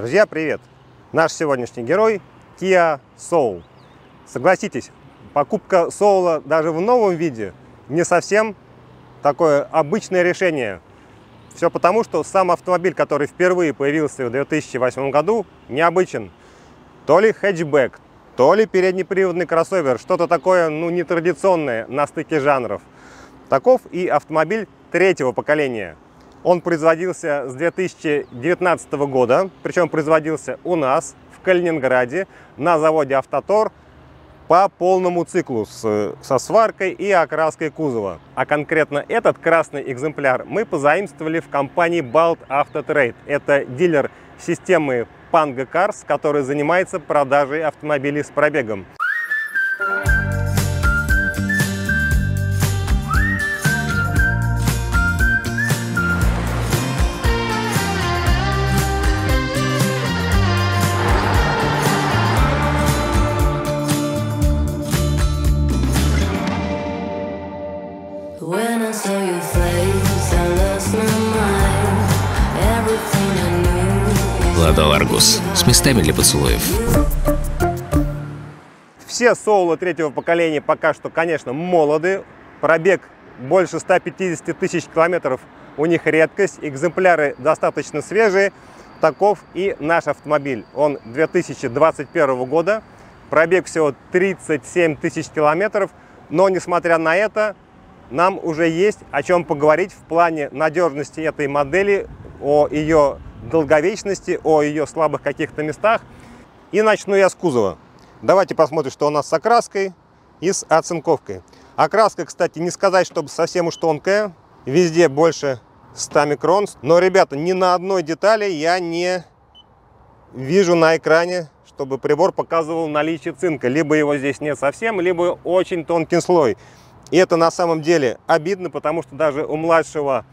Друзья, привет! Наш сегодняшний герой Kia Soul. Согласитесь, покупка Soul даже в новом виде не совсем такое обычное решение. Все потому, что сам автомобиль, который впервые появился в 2008 году, необычен. То ли хэтчбэк, то ли переднеприводный кроссовер, что-то такое, ну, нетрадиционное на стыке жанров. Таков и автомобиль третьего поколения – он производился с 2019 года, причем производился у нас в Калининграде на заводе «Автотор» по полному циклу с, со сваркой и окраской кузова. А конкретно этот красный экземпляр мы позаимствовали в компании Балт Автотрейд. Это дилер системы Panga Карс, который занимается продажей автомобилей с пробегом. местами для поцелуев. Все соулы третьего поколения пока что, конечно, молоды. Пробег больше 150 тысяч километров у них редкость. Экземпляры достаточно свежие. Таков и наш автомобиль. Он 2021 года. Пробег всего 37 тысяч километров. Но, несмотря на это, нам уже есть о чем поговорить в плане надежности этой модели, о ее долговечности, о ее слабых каких-то местах. И начну я с кузова. Давайте посмотрим, что у нас с окраской и с оцинковкой. Окраска, кстати, не сказать, чтобы совсем уж тонкая. Везде больше 100 микрон. Но, ребята, ни на одной детали я не вижу на экране, чтобы прибор показывал наличие цинка. Либо его здесь нет совсем, либо очень тонкий слой. И это на самом деле обидно, потому что даже у младшего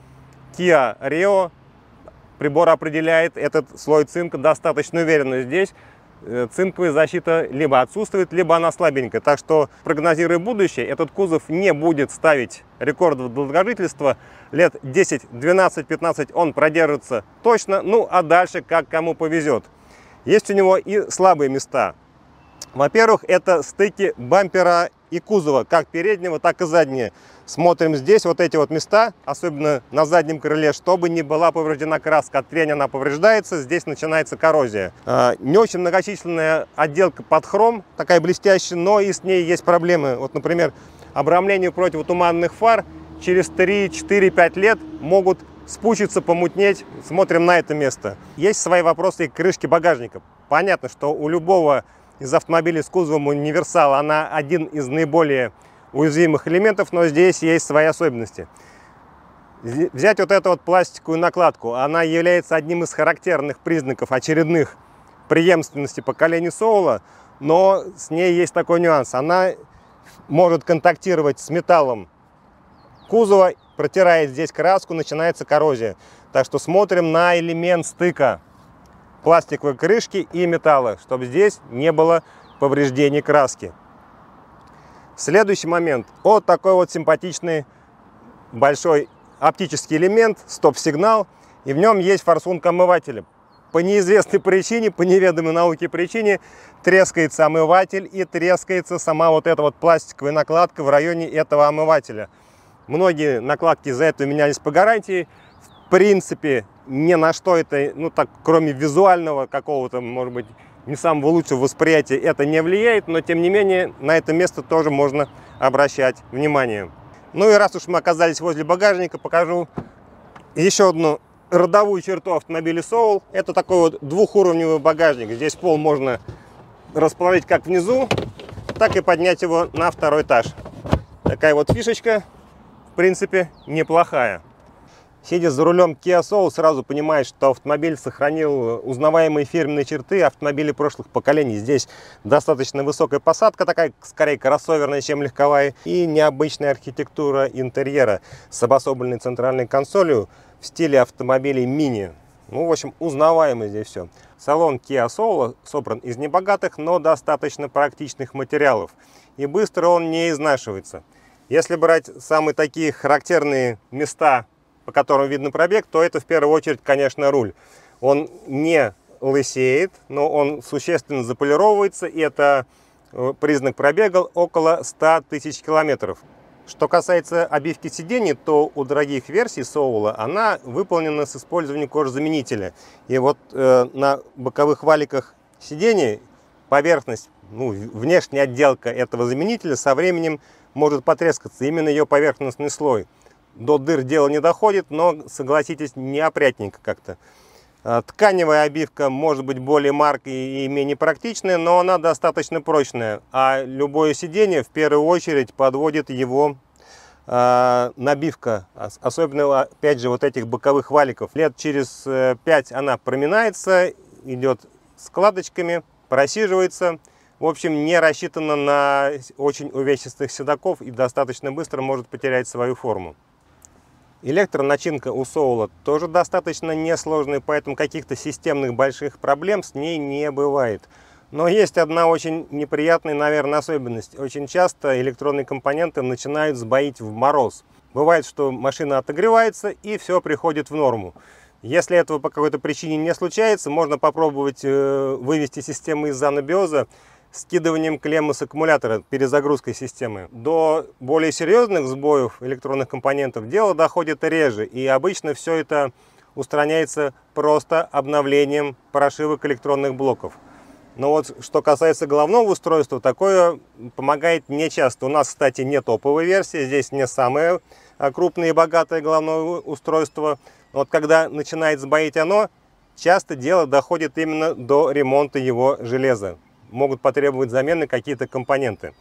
Kia Rio Прибор определяет этот слой цинка достаточно уверенно. Здесь э, цинковая защита либо отсутствует, либо она слабенькая. Так что, прогнозируя будущее, этот кузов не будет ставить рекордов долгожительства. Лет 10, 12, 15 он продержится точно, ну а дальше как кому повезет. Есть у него и слабые места. Во-первых, это стыки бампера и кузова, как переднего, так и заднего. Смотрим здесь вот эти вот места, особенно на заднем крыле, чтобы не была повреждена краска. От трения она повреждается, здесь начинается коррозия. А, не очень многочисленная отделка под хром, такая блестящая, но и с ней есть проблемы. Вот, например, обрамлению противотуманных фар через 3-4-5 лет могут спучиться, помутнеть. Смотрим на это место. Есть свои вопросы и к крышке багажника. Понятно, что у любого из автомобилей с кузовом универсал, она один из наиболее уязвимых элементов, но здесь есть свои особенности. Взять вот эту вот пластиковую накладку, она является одним из характерных признаков очередных преемственности поколения Соула, но с ней есть такой нюанс. Она может контактировать с металлом кузова, протирает здесь краску, начинается коррозия. Так что смотрим на элемент стыка. Пластиковые крышки и металла, чтобы здесь не было повреждений краски. Следующий момент. Вот такой вот симпатичный большой оптический элемент, стоп-сигнал, и в нем есть форсунка омывателя. По неизвестной причине, по неведомой науке причине, трескается омыватель и трескается сама вот эта вот пластиковая накладка в районе этого омывателя. Многие накладки за это менялись по гарантии, принципе, ни на что это, ну так, кроме визуального какого-то, может быть, не самого лучшего восприятия, это не влияет, но тем не менее на это место тоже можно обращать внимание. Ну и раз уж мы оказались возле багажника, покажу еще одну родовую черту автомобиля Soul. Это такой вот двухуровневый багажник. Здесь пол можно расположить как внизу, так и поднять его на второй этаж. Такая вот фишечка, в принципе, неплохая. Сидя за рулем Kia Soul, сразу понимаешь, что автомобиль сохранил э, узнаваемые фирменные черты автомобилей прошлых поколений. Здесь достаточно высокая посадка, такая скорее кроссоверная, чем легковая, и необычная архитектура интерьера с обособленной центральной консолью в стиле автомобилей мини. Ну, в общем, узнаваемо здесь все. Салон Kia Soul собран из небогатых, но достаточно практичных материалов. И быстро он не изнашивается. Если брать самые такие характерные места по которому видно пробег, то это в первую очередь, конечно, руль. Он не лысеет, но он существенно заполировывается, и это э, признак пробега около 100 тысяч километров. Что касается обивки сидений, то у дорогих версий Соула она выполнена с использованием кожзаменителя. И вот э, на боковых валиках сидений поверхность, ну, внешняя отделка этого заменителя со временем может потрескаться, именно ее поверхностный слой до дыр дело не доходит, но, согласитесь, неопрятненько как-то. А, тканевая обивка может быть более маркой и менее практичная, но она достаточно прочная. А любое сиденье в первую очередь подводит его э, набивка, особенно опять же вот этих боковых валиков. Лет через 5 э, она проминается, идет складочками, просиживается. В общем, не рассчитана на очень увесистых седаков и достаточно быстро может потерять свою форму. Электроначинка у соула тоже достаточно несложная, поэтому каких-то системных больших проблем с ней не бывает. Но есть одна очень неприятная, наверное, особенность. Очень часто электронные компоненты начинают сбоить в мороз. Бывает, что машина отогревается и все приходит в норму. Если этого по какой-то причине не случается, можно попробовать э, вывести систему из анабиоза скидыванием клеммы с аккумулятора, перезагрузкой системы. До более серьезных сбоев электронных компонентов дело доходит реже, и обычно все это устраняется просто обновлением прошивок электронных блоков. Но вот что касается головного устройства, такое помогает не часто. У нас, кстати, не топовой версии, здесь не самое крупное и богатое головное устройство. Но вот когда начинает сбоить оно, часто дело доходит именно до ремонта его железа могут потребовать замены какие-то компоненты.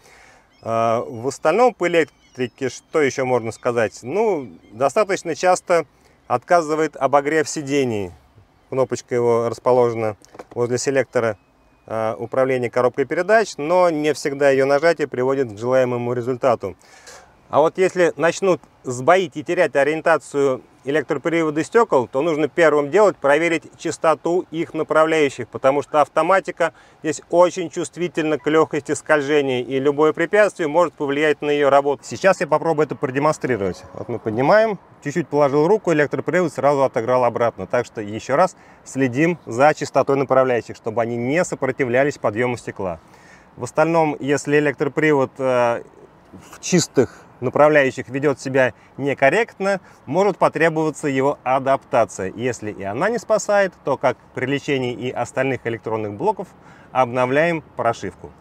А, в остальном по электрике что еще можно сказать? Ну, достаточно часто отказывает обогрев сидений. Кнопочка его расположена возле селектора а, управления коробкой передач, но не всегда ее нажатие приводит к желаемому результату. А вот если начнут сбоить и терять ориентацию Электроприводы стекол, то нужно первым делать проверить частоту их направляющих, потому что автоматика здесь очень чувствительна к легкости скольжения, и любое препятствие может повлиять на ее работу. Сейчас я попробую это продемонстрировать. Вот мы поднимаем, чуть-чуть положил руку, электропривод сразу отыграл обратно. Так что еще раз следим за частотой направляющих, чтобы они не сопротивлялись подъему стекла. В остальном, если электропривод э, в чистых направляющих ведет себя некорректно, может потребоваться его адаптация. Если и она не спасает, то, как при лечении и остальных электронных блоков, обновляем прошивку.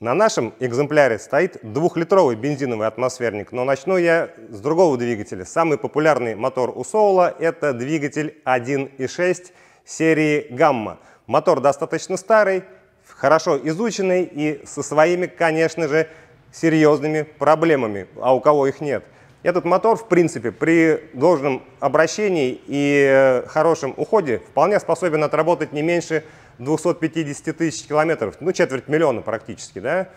На нашем экземпляре стоит двухлитровый бензиновый атмосферник, но начну я с другого двигателя. Самый популярный мотор у Соула – это двигатель 1.6 серии «Гамма». Мотор достаточно старый, хорошо изученный и со своими, конечно же, серьезными проблемами, а у кого их нет. Этот мотор, в принципе, при должном обращении и э, хорошем уходе вполне способен отработать не меньше 250 тысяч километров, ну четверть миллиона практически, да?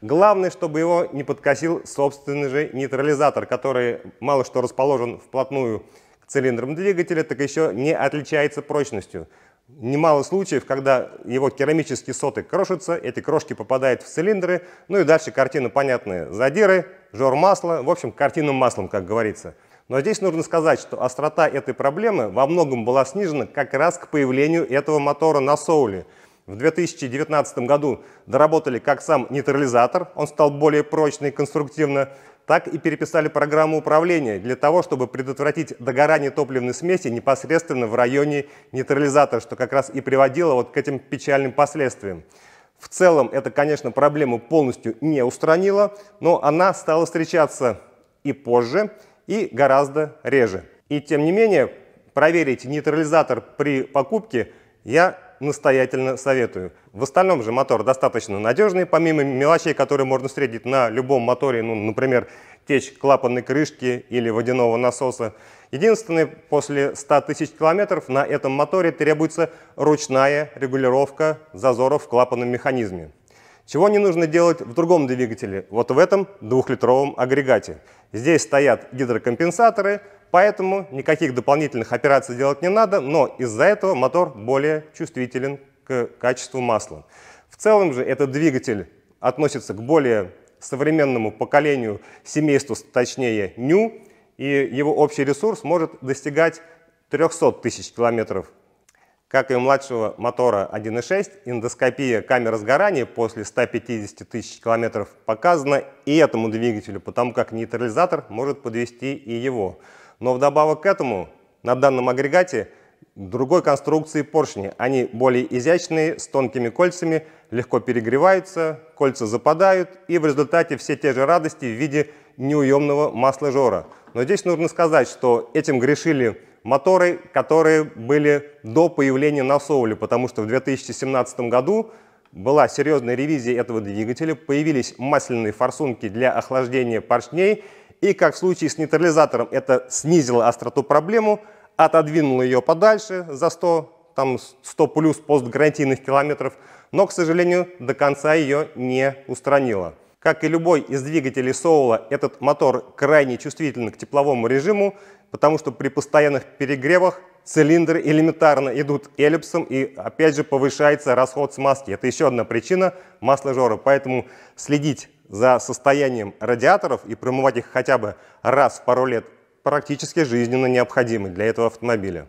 Главное, чтобы его не подкосил собственный же нейтрализатор, который мало что расположен вплотную к цилиндрам двигателя, так еще не отличается прочностью. Немало случаев, когда его керамические соты крошатся, эти крошки попадают в цилиндры, ну и дальше картина понятная. Задиры, жор масла, в общем, картина маслом, как говорится. Но здесь нужно сказать, что острота этой проблемы во многом была снижена как раз к появлению этого мотора на соуле. В 2019 году доработали как сам нейтрализатор, он стал более прочный конструктивно, так и переписали программу управления для того, чтобы предотвратить догорание топливной смеси непосредственно в районе нейтрализатора, что как раз и приводило вот к этим печальным последствиям. В целом это, конечно, проблему полностью не устранило, но она стала встречаться и позже, и гораздо реже. И тем не менее, проверить нейтрализатор при покупке я настоятельно советую. В остальном же мотор достаточно надежный, помимо мелочей, которые можно встретить на любом моторе, ну, например, течь клапанной крышки или водяного насоса. Единственное, после 100 тысяч километров на этом моторе требуется ручная регулировка зазоров в клапанном механизме. Чего не нужно делать в другом двигателе, вот в этом двухлитровом агрегате. Здесь стоят гидрокомпенсаторы, Поэтому никаких дополнительных операций делать не надо, но из-за этого мотор более чувствителен к качеству масла. В целом же этот двигатель относится к более современному поколению, семейству, точнее, New, и его общий ресурс может достигать 300 тысяч километров. Как и у младшего мотора 1.6, эндоскопия камеры сгорания после 150 тысяч километров показана и этому двигателю, потому как нейтрализатор может подвести и его. Но вдобавок к этому на данном агрегате другой конструкции поршни. Они более изящные, с тонкими кольцами, легко перегреваются, кольца западают, и в результате все те же радости в виде неуемного масла Но здесь нужно сказать, что этим грешили моторы, которые были до появления на Соуле, потому что в 2017 году была серьезная ревизия этого двигателя, появились масляные форсунки для охлаждения поршней, и как в случае с нейтрализатором, это снизило остроту проблему, отодвинуло ее подальше за 100, там 100 плюс постгарантийных километров, но, к сожалению, до конца ее не устранило. Как и любой из двигателей Соула, этот мотор крайне чувствителен к тепловому режиму, потому что при постоянных перегревах цилиндры элементарно идут эллипсом и опять же повышается расход смазки. Это еще одна причина масложора, поэтому следить за состоянием радиаторов и промывать их хотя бы раз в пару лет практически жизненно необходимы для этого автомобиля.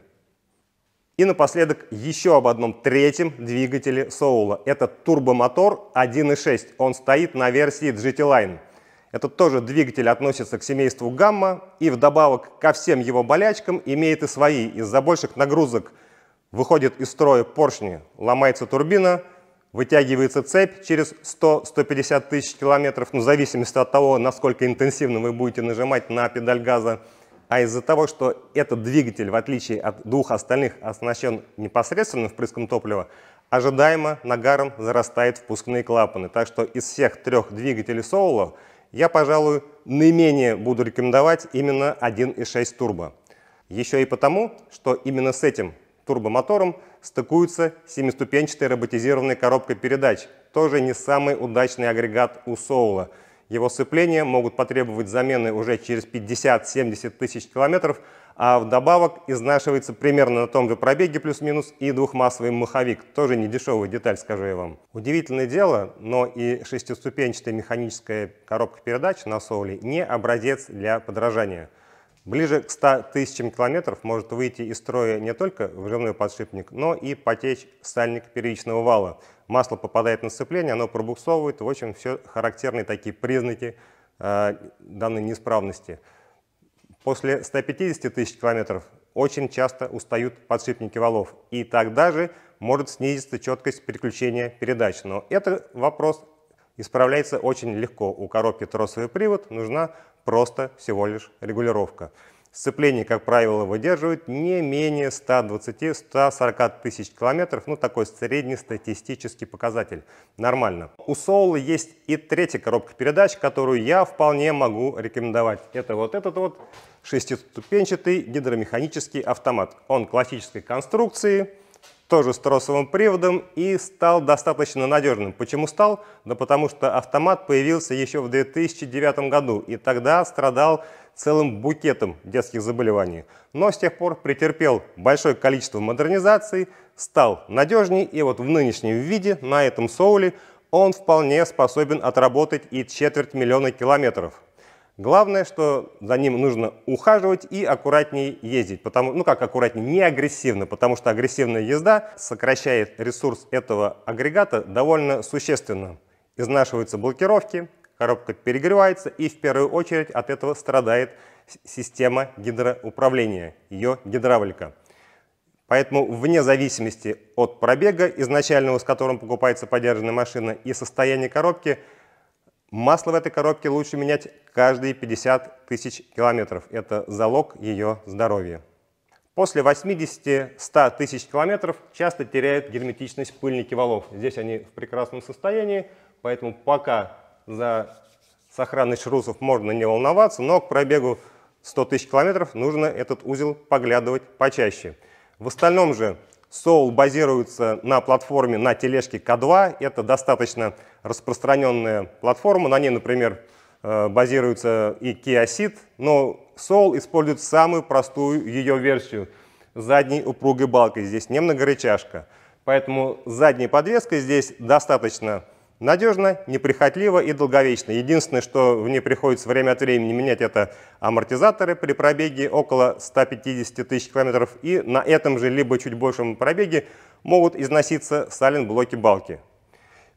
И напоследок еще об одном третьем двигателе Соула. Это турбомотор 1.6. Он стоит на версии GT Line. Этот тоже двигатель относится к семейству Гамма и вдобавок ко всем его болячкам имеет и свои. Из-за больших нагрузок выходит из строя поршни, ломается турбина – Вытягивается цепь через 100-150 тысяч километров, ну, в зависимости от того, насколько интенсивно вы будете нажимать на педаль газа. А из-за того, что этот двигатель, в отличие от двух остальных, оснащен непосредственным впрыском топлива, ожидаемо нагаром зарастает впускные клапаны. Так что из всех трех двигателей Соло я, пожалуй, наименее буду рекомендовать именно 1.6 турбо. Еще и потому, что именно с этим турбомотором стыкуется семиступенчатая роботизированная коробка передач, тоже не самый удачный агрегат у Соула. Его сцепления могут потребовать замены уже через 50-70 тысяч километров, а вдобавок изнашивается примерно на том же пробеге плюс-минус и двухмассовый маховик. Тоже не дешевая деталь, скажу я вам. Удивительное дело, но и шестиступенчатая механическая коробка передач на Соуле не образец для подражания – Ближе к 100 тысячам километров может выйти из строя не только взрывной подшипник, но и потечь сальник первичного вала. Масло попадает на сцепление, оно пробуксовывает, в общем, все характерные такие признаки э, данной неисправности. После 150 тысяч километров очень часто устают подшипники валов, и тогда же может снизиться четкость переключения передач. Но это вопрос Исправляется очень легко. У коробки тросовый привод нужна просто всего лишь регулировка. Сцепление, как правило, выдерживает не менее 120-140 тысяч километров. Ну, такой среднестатистический показатель. Нормально. У Soul есть и третья коробка передач, которую я вполне могу рекомендовать. Это вот этот вот шестиступенчатый гидромеханический автомат. Он классической конструкции тоже с тросовым приводом и стал достаточно надежным. Почему стал? Да потому что автомат появился еще в 2009 году и тогда страдал целым букетом детских заболеваний. Но с тех пор претерпел большое количество модернизаций, стал надежней и вот в нынешнем виде на этом соуле он вполне способен отработать и четверть миллиона километров. Главное, что за ним нужно ухаживать и аккуратнее ездить. Потому, ну как аккуратнее, не агрессивно, потому что агрессивная езда сокращает ресурс этого агрегата довольно существенно. Изнашиваются блокировки, коробка перегревается и в первую очередь от этого страдает система гидроуправления, ее гидравлика. Поэтому вне зависимости от пробега изначального, с которым покупается подержанная машина, и состояния коробки – Масло в этой коробке лучше менять каждые 50 тысяч километров. Это залог ее здоровья. После 80-100 тысяч километров часто теряют герметичность пыльники валов. Здесь они в прекрасном состоянии, поэтому пока за сохранность шрусов можно не волноваться, но к пробегу 100 тысяч километров нужно этот узел поглядывать почаще. В остальном же Soul базируется на платформе на тележке K2. Это достаточно распространенная платформа. На ней, например, э, базируется и Kia Ceed, но Soul использует самую простую ее версию — задней упругой балкой. Здесь не многорычажка. Поэтому задняя подвеска здесь достаточно Надежно, неприхотливо и долговечно. Единственное, что в ней приходится время от времени менять, это амортизаторы при пробеге около 150 тысяч километров. И на этом же, либо чуть большем пробеге, могут износиться саленблоки-балки.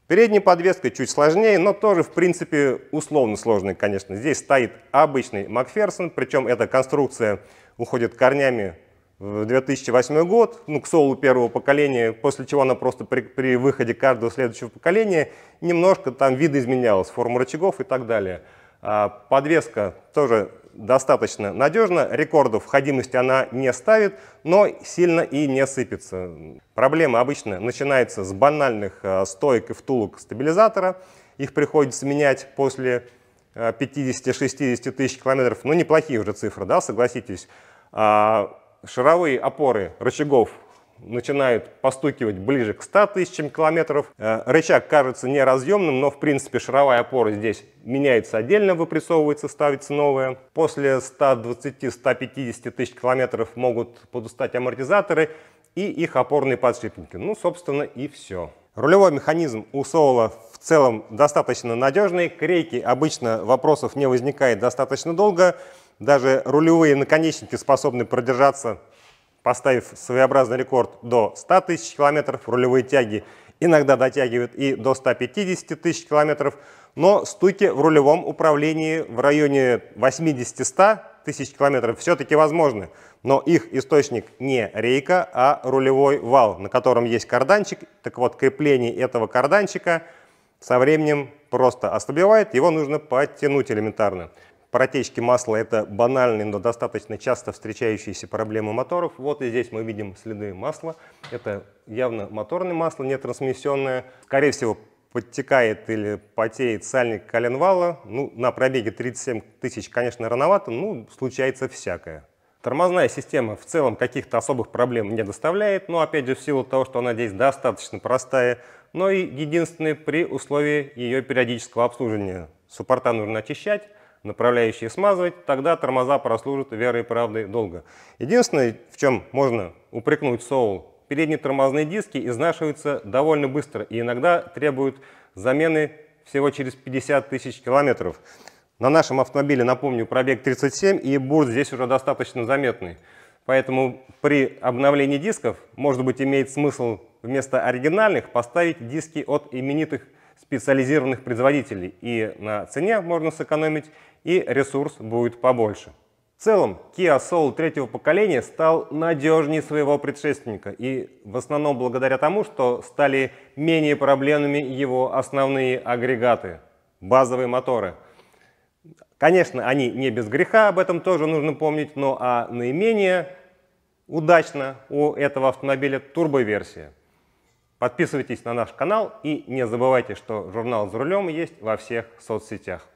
Передняя подвеска чуть сложнее, но тоже, в принципе, условно сложная, конечно. Здесь стоит обычный Макферсон, причем эта конструкция уходит корнями 2008 год, ну, к солу первого поколения, после чего она просто при, при выходе каждого следующего поколения немножко там видоизменялась, форма рычагов и так далее. А подвеска тоже достаточно надежна, рекордов входимости она не ставит, но сильно и не сыпется. Проблема обычно начинается с банальных а, стоек и втулок стабилизатора, их приходится менять после 50-60 а, тысяч километров, ну неплохие уже цифры, да, согласитесь. А, шаровые опоры рычагов начинают постукивать ближе к 100 тысячам километров. Э, рычаг кажется неразъемным, но в принципе шаровая опора здесь меняется отдельно, выпрессовывается, ставится новая. После 120-150 тысяч километров могут подустать амортизаторы и их опорные подшипники. Ну, собственно, и все. Рулевой механизм у Соула в целом достаточно надежный. К рейке обычно вопросов не возникает достаточно долго. Даже рулевые наконечники способны продержаться, поставив своеобразный рекорд до 100 тысяч километров. Рулевые тяги иногда дотягивают и до 150 тысяч километров. Но стуки в рулевом управлении в районе 80-100 тысяч километров все-таки возможны. Но их источник не рейка, а рулевой вал, на котором есть карданчик. Так вот, крепление этого карданчика со временем просто ослабевает, его нужно подтянуть элементарно. Протечки масла – это банальные, но достаточно часто встречающиеся проблемы моторов. Вот и здесь мы видим следы масла. Это явно моторное масло, нетрансмиссионное. Скорее всего, подтекает или потеет сальник коленвала. Ну, на пробеге 37 тысяч, конечно, рановато, но ну, случается всякое. Тормозная система в целом каких-то особых проблем не доставляет, но опять же в силу того, что она здесь достаточно простая, но и единственная при условии ее периодического обслуживания. Суппорта нужно очищать, направляющие смазывать, тогда тормоза прослужат верой и правдой долго. Единственное, в чем можно упрекнуть соул, передние тормозные диски изнашиваются довольно быстро и иногда требуют замены всего через 50 тысяч километров. На нашем автомобиле, напомню, пробег 37 и бурт здесь уже достаточно заметный. Поэтому при обновлении дисков, может быть, имеет смысл вместо оригинальных поставить диски от именитых специализированных производителей, и на цене можно сэкономить, и ресурс будет побольше. В целом, Kia Soul третьего поколения стал надежнее своего предшественника, и в основном благодаря тому, что стали менее проблемными его основные агрегаты, базовые моторы. Конечно, они не без греха, об этом тоже нужно помнить, но а наименее удачно у этого автомобиля турбоверсия. Подписывайтесь на наш канал и не забывайте, что журнал «За рулем» есть во всех соцсетях.